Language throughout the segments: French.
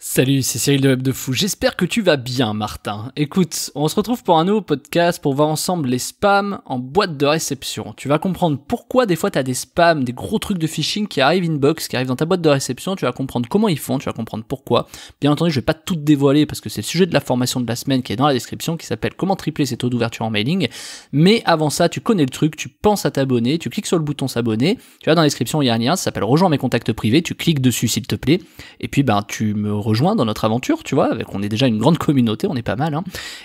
Salut, c'est Cyril de Web de Fou. J'espère que tu vas bien, Martin. Écoute, on se retrouve pour un nouveau podcast pour voir ensemble les spams en boîte de réception. Tu vas comprendre pourquoi des fois tu as des spams, des gros trucs de phishing qui arrivent inbox, qui arrivent dans ta boîte de réception. Tu vas comprendre comment ils font, tu vas comprendre pourquoi. Bien entendu, je vais pas tout dévoiler parce que c'est le sujet de la formation de la semaine qui est dans la description qui s'appelle Comment tripler ses taux d'ouverture en mailing. Mais avant ça, tu connais le truc, tu penses à t'abonner, tu cliques sur le bouton s'abonner. Tu vas dans la description, il y a un lien, ça s'appelle Rejoins mes contacts privés. Tu cliques dessus, s'il te plaît. Et puis, ben, tu me Rejoins dans notre aventure, tu vois, avec, on est déjà une grande communauté, on est pas mal. Hein.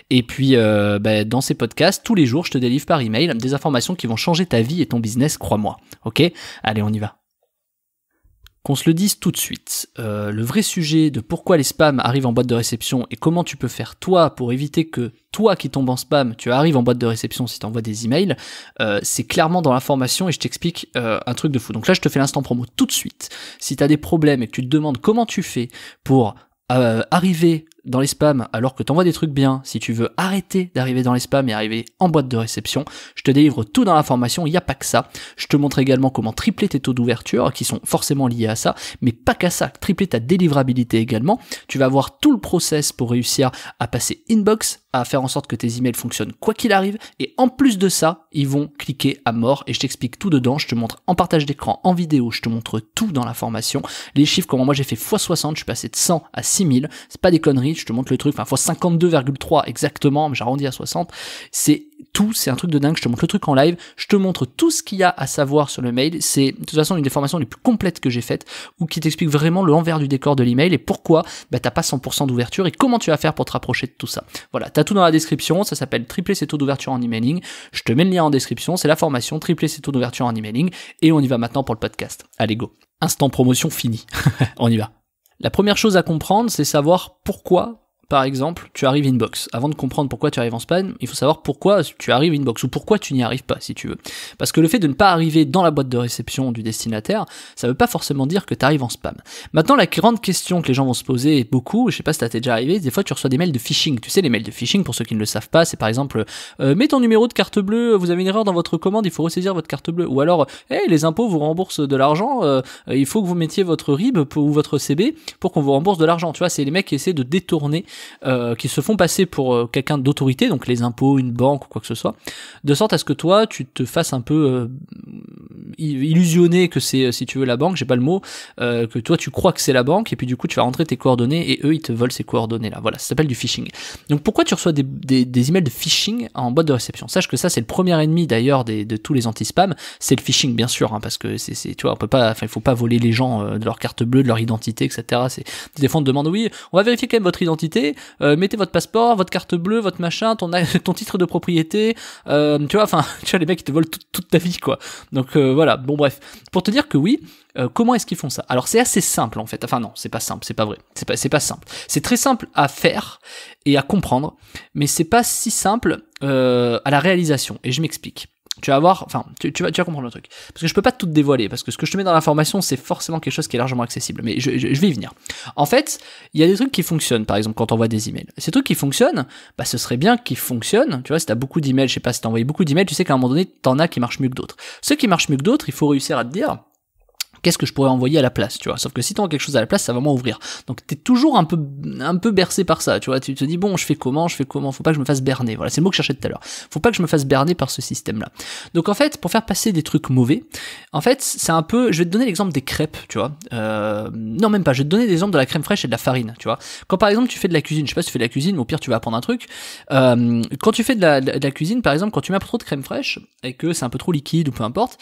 Et puis, euh, bah, dans ces podcasts, tous les jours, je te délivre par email des informations qui vont changer ta vie et ton business, crois-moi. Ok Allez, on y va. Qu'on se le dise tout de suite, euh, le vrai sujet de pourquoi les spams arrivent en boîte de réception et comment tu peux faire toi pour éviter que toi qui tombes en spam, tu arrives en boîte de réception si tu envoies des emails, euh, c'est clairement dans l'information et je t'explique euh, un truc de fou. Donc là, je te fais l'instant promo tout de suite. Si tu as des problèmes et que tu te demandes comment tu fais pour arriver dans les spams alors que tu envoies des trucs bien, si tu veux arrêter d'arriver dans les spams et arriver en boîte de réception, je te délivre tout dans la formation, il n'y a pas que ça. Je te montre également comment tripler tes taux d'ouverture qui sont forcément liés à ça, mais pas qu'à ça, tripler ta délivrabilité également. Tu vas voir tout le process pour réussir à passer inbox, à faire en sorte que tes emails fonctionnent quoi qu'il arrive, et en plus de ça, ils vont cliquer à mort et je t'explique tout dedans, je te montre en partage d'écran, en vidéo, je te montre tout dans la formation, les chiffres, comment moi j'ai fait x60, je suis passé de 100 à 6000, c'est pas des conneries, je te montre le truc, enfin, fois 52,3 exactement, mais arrondi à 60. C'est tout, c'est un truc de dingue, je te montre le truc en live, je te montre tout ce qu'il y a à savoir sur le mail, c'est de toute façon une des formations les plus complètes que j'ai faites, ou qui t'explique vraiment le envers du décor de l'email et pourquoi bah, t'as pas 100% d'ouverture et comment tu vas faire pour te rapprocher de tout ça. Voilà, t'as tout dans la description, ça s'appelle tripler ses taux d'ouverture en emailing, je te mets le lien en description, c'est la formation tripler ses taux d'ouverture en emailing, et on y va maintenant pour le podcast. Allez go. Instant promotion fini. on y va. La première chose à comprendre, c'est savoir pourquoi par exemple, tu arrives inbox. Avant de comprendre pourquoi tu arrives en spam, il faut savoir pourquoi tu arrives inbox ou pourquoi tu n'y arrives pas, si tu veux. Parce que le fait de ne pas arriver dans la boîte de réception du destinataire, ça ne veut pas forcément dire que tu arrives en spam. Maintenant, la grande question que les gens vont se poser beaucoup, je sais pas si ça t'est déjà arrivé, des fois tu reçois des mails de phishing. Tu sais, les mails de phishing, pour ceux qui ne le savent pas, c'est par exemple, euh, mets ton numéro de carte bleue, vous avez une erreur dans votre commande, il faut ressaisir votre carte bleue. Ou alors, eh, les impôts vous remboursent de l'argent, euh, il faut que vous mettiez votre RIB ou votre CB pour qu'on vous rembourse de l'argent. Tu vois, c'est les mecs qui essaient de détourner euh, qui se font passer pour euh, quelqu'un d'autorité, donc les impôts, une banque ou quoi que ce soit, de sorte à ce que toi, tu te fasses un peu euh, illusionner que c'est, si tu veux, la banque, j'ai pas le mot, que toi, tu crois que c'est la banque, et puis du coup, tu vas rentrer tes coordonnées, et eux, ils te volent ces coordonnées-là. Voilà, ça s'appelle du phishing. Donc pourquoi tu reçois des, emails de phishing en boîte de réception Sache que ça, c'est le premier ennemi d'ailleurs de tous les anti-spam, c'est le phishing, bien sûr, hein, parce que c'est, tu vois, on peut pas, il faut pas voler les gens de leur carte bleue, de leur identité, etc. C'est, des fois, on te demande, oui, on va vérifier quand même votre identité, euh, mettez votre passeport, votre carte bleue, votre machin, ton, ton titre de propriété, euh, tu vois, enfin, tu vois, les mecs, ils te volent toute ta vie, quoi. Donc euh, voilà, bon bref. Pour te dire que oui, comment est-ce qu'ils font ça Alors c'est assez simple, en fait. Enfin non, c'est pas simple, c'est pas vrai. C'est pas simple. C'est très simple à faire et à comprendre, mais c'est pas si simple à la réalisation. Et je m'explique tu vas voir, enfin, tu, tu, vas, tu vas comprendre le truc. Parce que je peux pas tout dévoiler, parce que ce que je te mets dans l'information, c'est forcément quelque chose qui est largement accessible. Mais je, vais y venir. En fait, il y a des trucs qui fonctionnent, par exemple, quand on voit des emails. Ces trucs qui fonctionnent, bah, ce serait bien qu'ils fonctionnent. Tu vois, si t'as beaucoup d'emails, je sais pas, si t'as envoyé beaucoup d'emails, tu sais qu'à un moment donné, t'en as qui marchent mieux que d'autres. Ceux qui marchent mieux que d'autres, il faut réussir à te dire, qu'est-ce que je pourrais envoyer à la place, tu vois. Sauf que si as quelque chose à la place, ça va moins ouvrir. Donc t'es toujours un peu, un peu bercé par ça, tu vois. Tu te dis, bon, je fais comment, je fais comment, faut pas que je me fasse berner. Voilà, c'est le mot que je cherchais tout à l'heure. Faut pas que je me fasse berner par ce système-là. Donc en fait, pour faire passer des trucs mauvais, en fait, c'est un peu, je vais te donner l'exemple des crêpes, tu vois. Euh, non, même pas, je vais te donner l'exemple de la crème fraîche et de la farine, tu vois. Quand par exemple tu fais de la cuisine, je sais pas si tu fais de la cuisine, mais au pire tu vas apprendre un truc. Euh, quand tu fais de la, cuisine, par exemple, quand tu mets trop de crème fraîche et que c'est un peu trop liquide ou peu importe,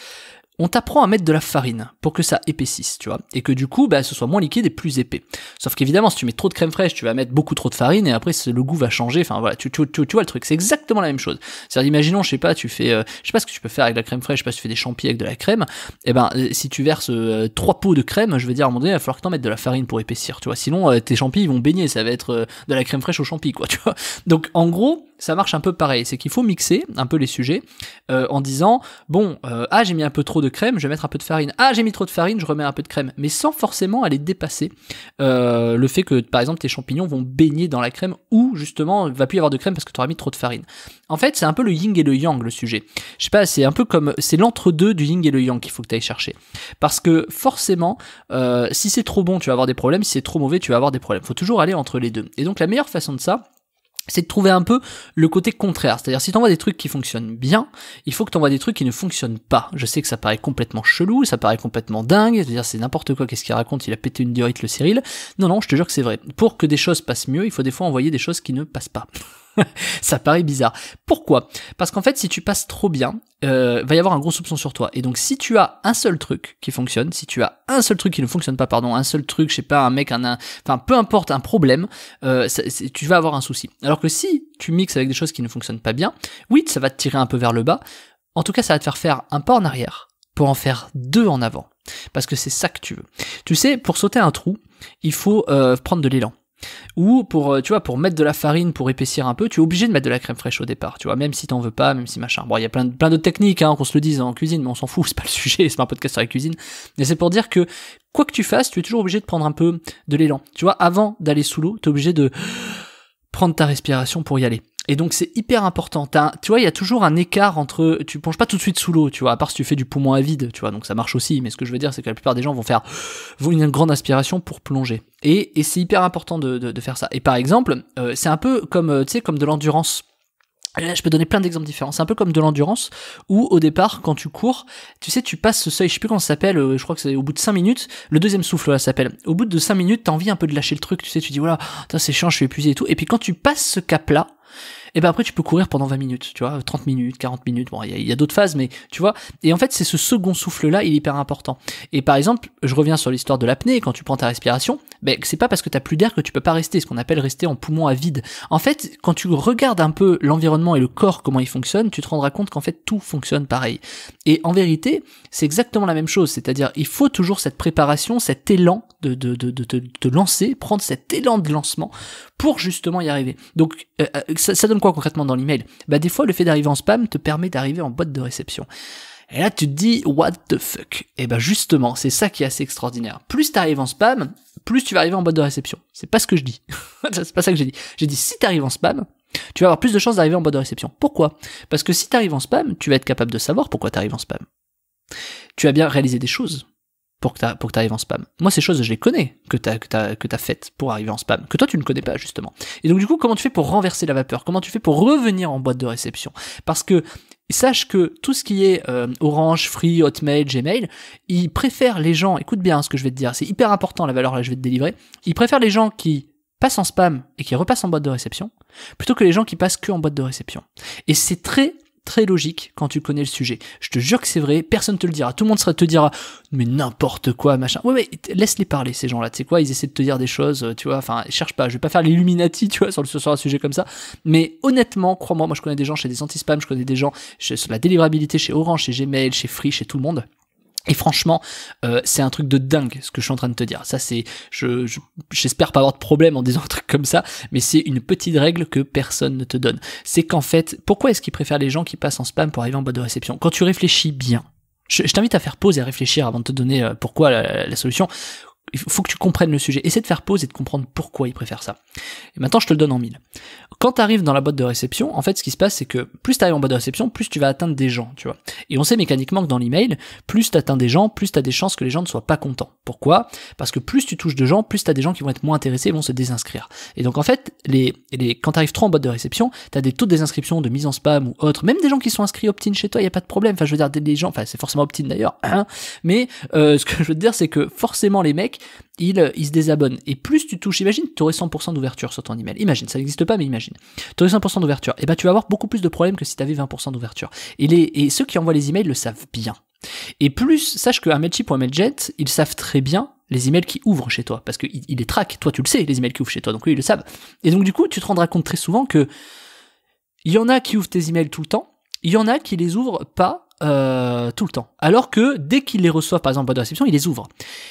on t'apprend à mettre de la farine pour que ça épaississe, tu vois, et que du coup, bah, ce soit moins liquide et plus épais. Sauf qu'évidemment, si tu mets trop de crème fraîche, tu vas mettre beaucoup trop de farine et après le goût va changer. Enfin voilà, tu, vois le truc, c'est exactement la même chose. C'est-à-dire, imaginons, je sais pas, tu fais, euh, je sais pas ce que tu peux faire avec la crème fraîche, je sais pas tu fais des champignons avec de la crème. Et eh ben, euh, si tu verses euh, trois pots de crème, je veux dire, à un moment donné, il va falloir que t'en mettes de la farine pour épaissir, tu vois. Sinon, tes champignons ils vont baigner, ça va être de la crème fraîche aux champignons, quoi, tu vois. Donc en gros, ça marche un peu pareil. C'est qu'il faut mixer un peu les sujets euh, en disant bon, euh, ah j'ai mis un peu trop de crème, je vais mettre un peu de farine. Ah j'ai mis trop de farine, je remets un peu de crème. Mais sans forcément aller dépasser euh, le fait que par exemple tes champignons vont baigner dans la crème ou justement il va plus y avoir de crème parce que tu auras mis trop de farine. En fait, c'est un peu le yin et le yang le sujet. Je sais pas, c'est un peu comme c'est l'entre-deux du yin et le yang qu'il faut que tu ailles chercher. Parce que forcément, si c'est trop bon, tu vas avoir des problèmes. Si c'est trop mauvais, tu vas avoir des problèmes. Faut toujours aller entre les deux. Et donc la meilleure façon de ça, c'est de trouver un peu le côté contraire. C'est-à-dire, si t'envoies des trucs qui fonctionnent bien, il faut que t'envoies des trucs qui ne fonctionnent pas. Je sais que ça paraît complètement chelou, ça paraît complètement dingue, c'est-à-dire c'est n'importe quoi, qu'est-ce qu'il raconte, il a pété une diorite le Cyril. Non, non, je te jure que c'est vrai. Pour que des choses passent mieux, il faut des fois envoyer des choses qui ne passent pas. ça paraît bizarre. Pourquoi Parce qu'en fait, si tu passes trop bien, euh, va y avoir un gros soupçon sur toi. Et donc, si tu as un seul truc qui fonctionne, si tu as un seul truc qui ne fonctionne pas, pardon, un seul truc, je sais pas, un mec, un, enfin, peu importe, un problème, euh, tu vas avoir un souci. Alors que si tu mixes avec des choses qui ne fonctionnent pas bien, oui, ça va te tirer un peu vers le bas. En tout cas, ça va te faire faire un pas en arrière pour en faire deux en avant. Parce que c'est ça que tu veux. Tu sais, pour sauter un trou, il faut euh, prendre de l'élan. Ou pour, euh, tu vois, pour mettre de la farine, pour épaissir un peu, tu es obligé de mettre de la crème fraîche au départ, tu vois, même si t'en veux pas, même si machin. Bon, il y a plein, plein d'autres techniques, hein, qu'on se le dise en cuisine, mais on s'en fout, c'est pas le sujet, c'est pas un podcast sur la cuisine. Mais c'est pour dire que, quoi que tu fasses, tu es toujours obligé de prendre un peu de l'élan. Tu vois, avant d'aller sous l'eau, t'es obligé de prendre ta respiration pour y aller. Et donc c'est hyper important. As, tu vois, il y a toujours un écart entre. Tu plonges pas tout de suite sous l'eau, tu vois, à part si tu fais du poumon à vide, tu vois, donc ça marche aussi. Mais ce que je veux dire, c'est que la plupart des gens vont faire vont une grande aspiration pour plonger. Et, et c'est hyper important de, de, de, faire ça. Et par exemple, euh, c'est un peu comme, euh, tu sais, comme de l'endurance. Là, je peux donner plein d'exemples différents. C'est un peu comme de l'endurance, où au départ, quand tu cours, tu sais, tu passes ce seuil, je sais plus comment ça s'appelle, euh, je crois que c'est au bout de 5 minutes, le deuxième souffle, là, s'appelle. Au bout de 5 minutes, t'as envie un peu de lâcher le truc, tu sais, tu dis, voilà, c'est chiant, je suis épuisé et tout. Et puis quand tu passes ce cap-là, et ben après tu peux courir pendant 20 minutes, tu vois, 30 minutes, 40 minutes, bon, il y a, d'autres phases, mais tu vois, et en fait c'est ce second souffle-là, il est hyper important. Et par exemple, je reviens sur l'histoire de l'apnée, quand tu prends ta respiration, ben c'est pas parce que t'as plus d'air que tu peux pas rester, ce qu'on appelle rester en poumon à vide. En fait, quand tu regardes un peu l'environnement et le corps, comment il fonctionne, tu te rendras compte qu'en fait tout fonctionne pareil. Et en vérité, c'est exactement la même chose, c'est-à-dire il faut toujours cette préparation, cet élan de, de, lancer, prendre cet élan de lancement pour justement y arriver. Donc, euh, euh, ça, donne quoi concrètement dans l'email Bah des fois le fait d'arriver en spam te permet d'arriver en boîte de réception. Et là, tu te dis, what the fuck? Et eh ben, justement, c'est ça qui est assez extraordinaire. Plus t'arrives en spam, plus tu vas arriver en boîte de réception. C'est pas ce que je dis. c'est pas ça que j'ai dit. J'ai dit, si tu arrives en spam, tu vas avoir plus de chances d'arriver en boîte de réception. Pourquoi? Parce que si t'arrives en spam, tu vas être capable de savoir pourquoi tu arrives en spam. Tu as bien réalisé des choses pour que tu arrives en spam. Moi, ces choses, je les connais, que tu as, que as, que as faites pour arriver en spam, que toi, tu ne connais pas, justement. Et donc, du coup, comment tu fais pour renverser la vapeur Comment tu fais pour revenir en boîte de réception Parce que, sache que tout ce qui est euh, Orange, Free, Hotmail, Gmail, ils préfèrent les gens, écoute bien ce que je vais te dire, c'est hyper important la valeur là je vais te délivrer, ils préfèrent les gens qui passent en spam et qui repassent en boîte de réception, plutôt que les gens qui passent que en boîte de réception. Et c'est très très logique quand tu connais le sujet. Je te jure que c'est vrai, personne te le dira. Tout le monde te dira, mais n'importe quoi, machin. Ouais, mais laisse-les parler, ces gens-là. Tu sais quoi, ils essaient de te dire des choses, euh, tu vois. Enfin, cherche pas, je vais pas faire l'illuminati, tu vois, sur, sur un sujet comme ça. Mais honnêtement, crois-moi, moi je connais des gens chez des anti-spam, je connais des gens chez, sur la délivrabilité, chez Orange, chez Gmail, chez Free, chez tout le monde. Et franchement, euh, c'est un truc de dingue ce que je suis en train de te dire. Ça, c'est, j'espère pas avoir de problème en disant un truc comme ça, mais c'est une petite règle que personne ne te donne. C'est qu'en fait, pourquoi est-ce qu'ils préfèrent les gens qui passent en spam pour arriver en boîte de réception Quand tu réfléchis bien, je, t'invite à faire pause et à réfléchir avant de te donner euh, pourquoi la solution il faut que tu comprennes le sujet. Essaie de faire pause et de comprendre pourquoi ils préfèrent ça. Et maintenant, je te le donne en mille. Quand tu arrives dans la boîte de réception, en fait, ce qui se passe, c'est que plus tu arrives en boîte de réception, plus tu vas atteindre des gens, tu vois. Et on sait mécaniquement que dans l'email, plus tu atteins des gens, plus tu as des chances que les gens ne soient pas contents. Pourquoi Parce que plus tu touches de gens, plus tu as des gens qui vont être moins intéressés et vont se désinscrire. Et donc, en fait, les, les, quand tu arrives trop en boîte de réception, tu as des taux de désinscription, de mise en spam ou autre. Même des gens qui sont inscrits opt-in chez toi, il a pas de problème. Enfin, je veux dire, des, gens, enfin, c'est forcément opt d'ailleurs, hein. mais euh, ce que je veux dire, c'est que forcément, les mecs, il, euh, il se désabonne. Et plus tu touches, imagine, tu aurais 100% d'ouverture sur ton email. Imagine, ça n'existe pas, mais imagine. Tu aurais 100% d'ouverture. Et eh ben, tu vas avoir beaucoup plus de problèmes que si tu avais 20% d'ouverture. Et, les, et ceux qui envoient les emails le savent bien. Et plus, sache qu'un Mailchimp ou Mailjet, ils savent très bien les emails qui ouvrent chez toi, parce qu'ils il les traquent. Toi, tu le sais, les emails qui ouvrent chez toi, donc eux, ils le savent. Et donc, du coup, tu te rendras compte très souvent que il y en a qui ouvrent tes emails tout le temps, il y en a qui les ouvrent pas euh, tout le temps. Alors que dès qu'ils les reçoivent, par exemple, en boîte de réception, ils les ouvrent.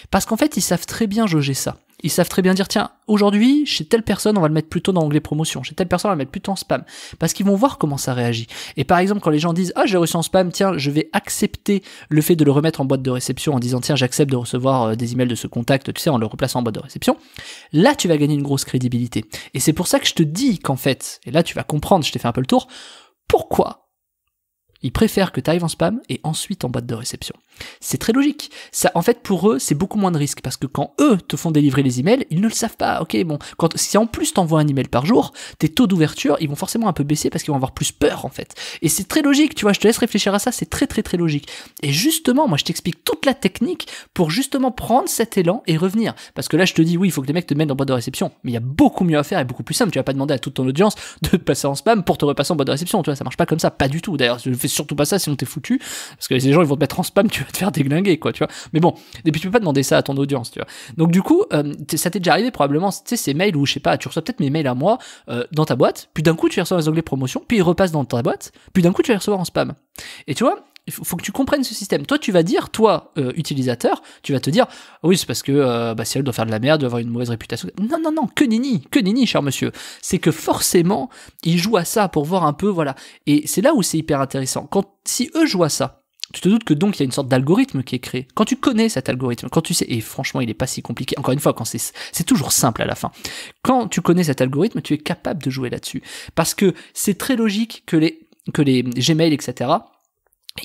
Parce qu'en fait, ils savent très bien jauger ça. Ils savent très bien dire, tiens, aujourd'hui, chez telle personne, on va le mettre plutôt dans l'onglet promotion. Chez telle personne, on va le mettre plutôt en spam. Parce qu'ils vont voir comment ça réagit. Et par exemple, quand les gens disent, ah, j'ai reçu en spam, tiens, je vais accepter le fait de le remettre en boîte de réception en disant, tiens, j'accepte de recevoir euh, des emails de ce contact, tu sais, en le replaçant en boîte de réception. Là, tu vas gagner une grosse crédibilité. Et c'est pour ça que je te dis qu'en fait, et là, tu vas comprendre, je t'ai fait un peu le tour, pourquoi ils préfèrent que tu arrives en spam et ensuite en boîte de réception. C'est très logique. Ça, en fait, pour eux, c'est beaucoup moins de risques parce que quand eux te font délivrer les emails, ils ne le savent pas. Ok, bon, quand, si en plus t'envoies un email par jour, tes taux d'ouverture, ils vont forcément un peu baisser parce qu'ils vont avoir plus peur, en fait. Et c'est très logique, tu vois, je te laisse réfléchir à ça, c'est très très très logique. Et justement, moi, je t'explique toute la technique pour justement prendre cet élan et revenir. Parce que là, je te dis, oui, il faut que les mecs te mettent en boîte de réception, mais il y a beaucoup mieux à faire et beaucoup plus simple. Tu vas pas demander à toute ton audience de passer en spam pour te repasser en boîte de réception, tu vois, ça marche pas comme ça, pas du tout. D'ailleurs, surtout pas ça, sinon t'es foutu. Parce que les gens, ils vont te mettre en spam, tu vas te faire déglinguer, quoi, tu vois. Mais bon, et puis tu peux pas demander ça à ton audience, tu vois. Donc du coup, euh, ça t'est déjà arrivé probablement, tu sais, ces mails où, je sais pas, tu reçois peut-être mes mails à moi euh, dans ta boîte, puis d'un coup, tu vas reçois les onglets promotion, puis ils repassent dans ta boîte, puis d'un coup, tu les recevoir en spam. Et tu vois, il faut, que tu comprennes ce système. Toi, tu vas dire, toi, euh, utilisateur, tu vas te dire, oui, c'est parce que euh, bah, si elle doit faire de la merde, doit avoir une mauvaise réputation. Non, non, non, que nini, que nini, cher monsieur. C'est que forcément, ils jouent à ça pour voir un peu, voilà. Et c'est là où c'est hyper intéressant. Quand, si eux jouent à ça, tu te doutes que donc il y a une sorte d'algorithme qui est créé. Quand tu connais cet algorithme, quand tu sais, et franchement il n'est pas si compliqué, encore une fois, quand c'est, c'est toujours simple à la fin. Quand tu connais cet algorithme, tu es capable de jouer là-dessus. Parce que c'est très logique que les, que les Gmail, etc.,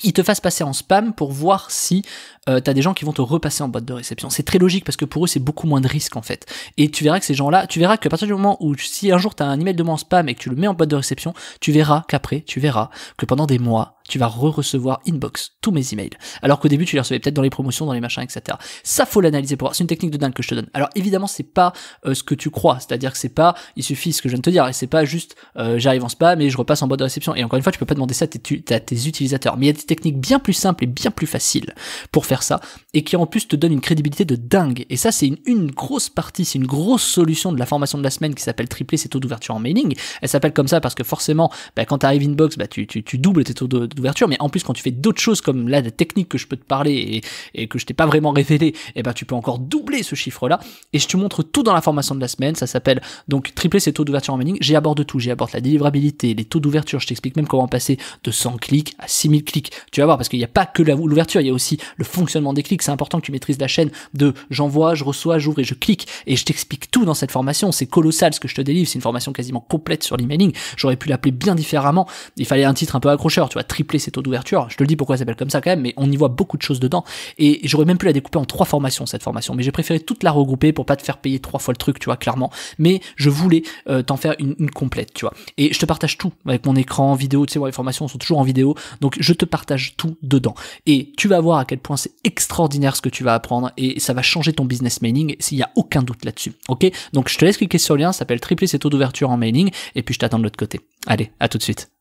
ils te fassent passer en spam pour voir si euh, t'as des gens qui vont te repasser en boîte de réception. C'est très logique parce que pour eux c'est beaucoup moins de risque en fait. Et tu verras que ces gens-là, tu verras qu'à partir du moment où si un jour t'as un email de moi en spam et que tu le mets en boîte de réception, tu verras qu'après, tu verras que pendant des mois, tu vas re-recevoir inbox tous mes emails. Alors qu'au début tu les recevais peut-être dans les promotions, dans les machins, etc. Ça faut l'analyser pour voir. C'est une technique de dingue que je te donne. Alors évidemment c'est pas euh, ce que tu crois, c'est-à-dire que c'est pas, il suffit ce que je viens de te dire et c'est pas juste euh, j'arrive en spam et je repasse en boîte de réception. Et encore une fois tu peux pas demander ça à tes, tes utilisateurs technique techniques bien plus simples et bien plus faciles pour faire ça, et qui en plus te donne une crédibilité de dingue. Et ça, c'est une, grosse partie, c'est une grosse solution de la formation de la semaine qui s'appelle tripler ses taux d'ouverture en mailing. Elle s'appelle comme ça parce que forcément, bah, quand tu arrives inbox, bah, tu, doubles tes taux d'ouverture, mais en plus quand tu fais d'autres choses comme la technique que je peux te parler et, que je t'ai pas vraiment révélé, et eh ben tu peux encore doubler ce chiffre-là. Et je te montre tout dans la formation de la semaine, ça s'appelle donc tripler ses taux d'ouverture en mailing. j'y aborde tout, j'y aborde la délivrabilité, les taux d'ouverture, je t'explique même comment passer de 100 clics à 6000 clics tu vas voir, parce qu'il n'y a pas que l'ouverture, il y a aussi le fonctionnement des clics. C'est important que tu maîtrises la chaîne de j'envoie, je reçois, j'ouvre et je clique. Et je t'explique tout dans cette formation. C'est colossal ce que je te délivre. C'est une formation quasiment complète sur l'emailing. J'aurais pu l'appeler bien différemment. Il fallait un titre un peu accrocheur, tu vois, tripler ses taux d'ouverture. Je te le dis pourquoi ça s'appelle comme ça quand même, mais on y voit beaucoup de choses dedans. Et j'aurais même pu la découper en trois formations, cette formation. Mais j'ai préféré toute la regrouper pour pas te faire payer trois fois le truc, tu vois, clairement. Mais je voulais euh, t'en faire une, complète, tu vois. Et je te partage tout avec mon écran, vidéo, tu sais, les formations sont toujours en vidéo. Donc je te partage tout dedans. Et tu vas voir à quel point c'est extraordinaire ce que tu vas apprendre et ça va changer ton business mailing s'il n'y a aucun doute là-dessus. Ok Donc je te laisse cliquer sur le lien, ça s'appelle tripler ses taux d'ouverture en mailing et puis je t'attends de l'autre côté. Allez, à tout de suite.